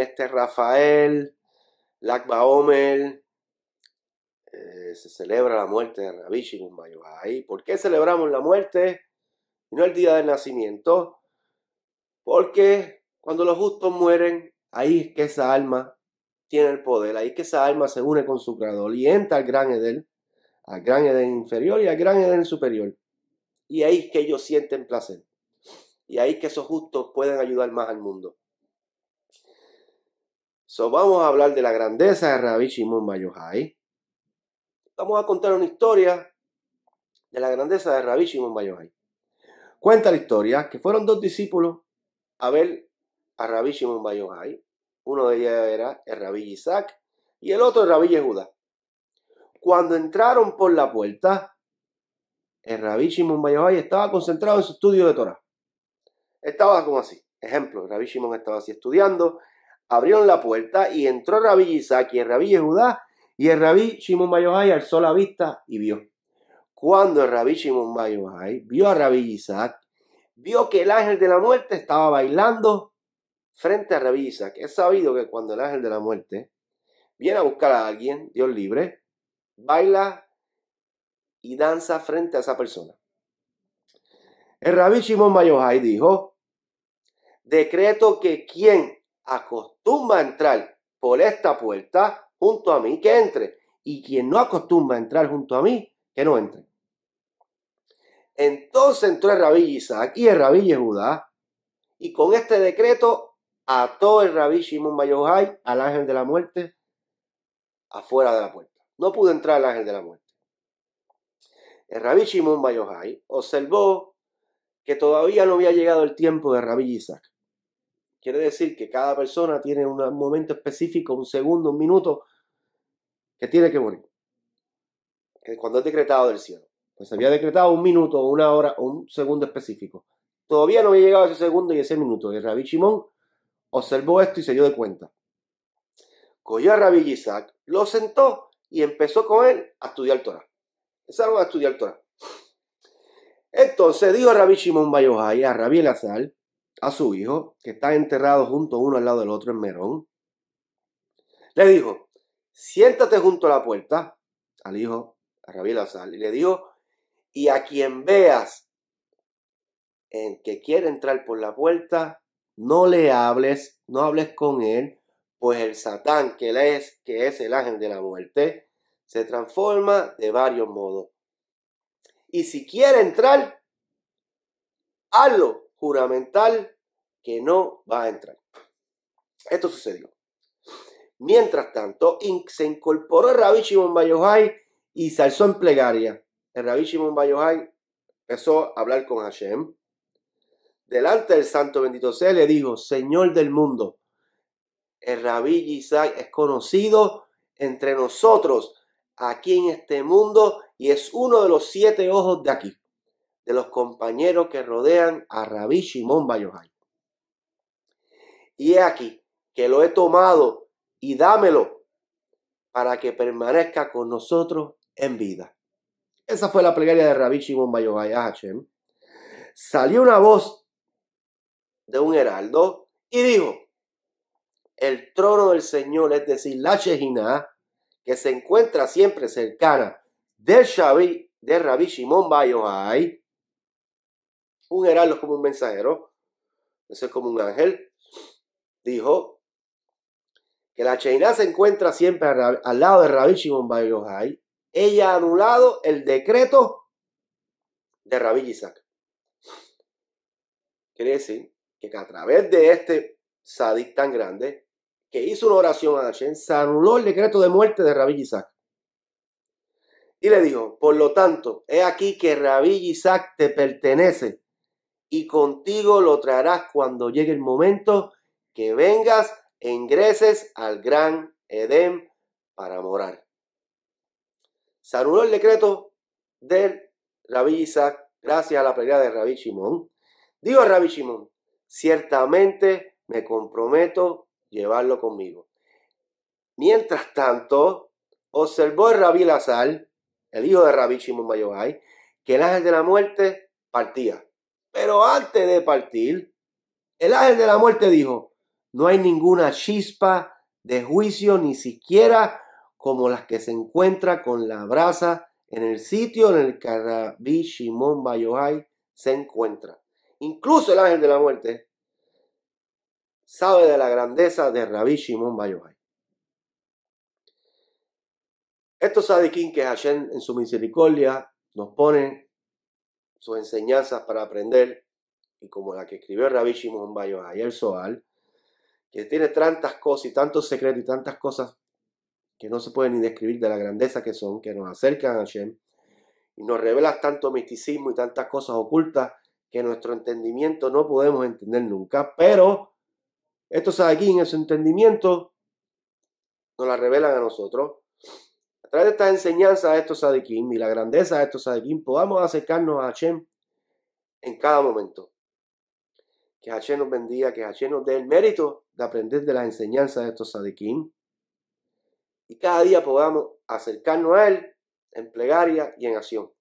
este Rafael, Lakba eh, se celebra la muerte de Rabbi Shimon ¿Por qué celebramos la muerte y no el día del nacimiento? Porque cuando los justos mueren, ahí es que esa alma tiene el poder, ahí es que esa alma se une con su creador y entra al gran Edel, al gran Edel inferior y al gran Edel superior. Y ahí es que ellos sienten placer. Y ahí es que esos justos pueden ayudar más al mundo vamos a hablar de la grandeza de Rabbi Shimon Bayojai. Vamos a contar una historia de la grandeza de Rabbi Shimon Bayojai. Cuenta la historia que fueron dos discípulos a ver a Rabbi Shimon Bayojai. Uno de ellos era el Rabbi Isaac y el otro el Rabbi Yehuda. Cuando entraron por la puerta, el Rabbi Shimon Bayojai estaba concentrado en su estudio de Torah. Estaba como así. Ejemplo, Rabbi Shimon estaba así estudiando abrieron la puerta y entró Rabbi rabí Isaac y el rabí Judá y el rabí Shimon alzó la vista y vio. Cuando el rabí Shimon vio a rabí Isaac, vio que el ángel de la muerte estaba bailando frente a rabí Isaac. Es sabido que cuando el ángel de la muerte viene a buscar a alguien, Dios libre, baila y danza frente a esa persona. El rabí Shimon dijo, decreto que quien acostumbra a entrar por esta puerta junto a mí, que entre. Y quien no acostumbra a entrar junto a mí, que no entre. Entonces entró el rabí Isaac y el rabí Judá, y con este decreto ató el rabí Shimon Mayohai al ángel de la muerte afuera de la puerta. No pudo entrar el ángel de la muerte. El rabí Shimon Mayohai observó que todavía no había llegado el tiempo de rabí Isaac. Quiere decir que cada persona tiene un momento específico, un segundo, un minuto, que tiene que morir. Cuando es decretado del cielo. Pues había decretado un minuto, una hora, o un segundo específico. Todavía no había llegado a ese segundo y ese minuto. Y Rabbi Shimón observó esto y se dio de cuenta. Cogió a Rabbi Isaac, lo sentó y empezó con él a estudiar Torah. Empezaron a estudiar Torah. Entonces dijo Rabbi Shimón Bayohai, a Rabbi a su hijo, que está enterrado junto uno al lado del otro en Merón, le dijo, siéntate junto a la puerta, al hijo, a Rabí sal y le dijo, y a quien veas en que quiere entrar por la puerta, no le hables, no hables con él, pues el Satán, que, él es, que es el ángel de la muerte, se transforma de varios modos. Y si quiere entrar, hazlo juramental que no va a entrar. Esto sucedió. Mientras tanto, se incorporó Rabbi Shimon Bayohai y se alzó en plegaria. El Rabbi Shimon Bayohay. empezó a hablar con Hashem. Delante del santo bendito sea, le dijo, Señor del mundo, el Rabbi Yisai es conocido entre nosotros aquí en este mundo y es uno de los siete ojos de aquí, de los compañeros que rodean a Rabbi Shimon Bayohay y he aquí que lo he tomado y dámelo para que permanezca con nosotros en vida. Esa fue la plegaria de Rabbi Shimon Bayogai ah, Hashem. Salió una voz de un heraldo y dijo, el trono del Señor, es decir, la Shejina, que se encuentra siempre cercana del Shabi, de Rabbi Shimon Bayogai, un heraldo es como un mensajero, eso es como un ángel, dijo que la Cheiná se encuentra siempre al lado de Rabbi Shimon Bar Ella ha anulado el decreto de Rabbi Isaac. Quiere decir que a través de este sadí tan grande, que hizo una oración a Hashem, se anuló el decreto de muerte de Rabbi Isaac. Y le dijo, por lo tanto, he aquí que Rabí Isaac te pertenece y contigo lo traerás cuando llegue el momento que vengas e ingreses al gran Edén para morar. Se el decreto del Rabí Isaac gracias a la pelea de Rabí Shimon. Digo a Rabí Shimon, ciertamente me comprometo llevarlo conmigo. Mientras tanto, observó el Rabí Lazar, el hijo de Rabí Shimon que el ángel de la muerte partía. Pero antes de partir, el ángel de la muerte dijo, no hay ninguna chispa de juicio, ni siquiera como las que se encuentra con la brasa en el sitio en el que Rabbi Shimon Bayohai se encuentra. Incluso el ángel de la muerte sabe de la grandeza de Rabbi Shimon Bayohai. Estos quien que Hashem en su misericordia nos pone sus enseñanzas para aprender, y como la que escribió Rabbi Shimon Bayohai el Soal, que tiene tantas cosas y tantos secretos y tantas cosas que no se pueden ni describir de la grandeza que son, que nos acercan a Hashem y nos revela tanto misticismo y tantas cosas ocultas que nuestro entendimiento no podemos entender nunca, pero estos aquí en su entendimiento nos la revelan a nosotros. A través de estas enseñanzas de estos sadiquim y la grandeza de estos sadiquim, podamos acercarnos a Hashem en cada momento. Que Hashem nos bendiga, que Hashem nos dé el mérito de aprender de las enseñanzas de estos sadiquín y cada día podamos acercarnos a Él en plegaria y en acción.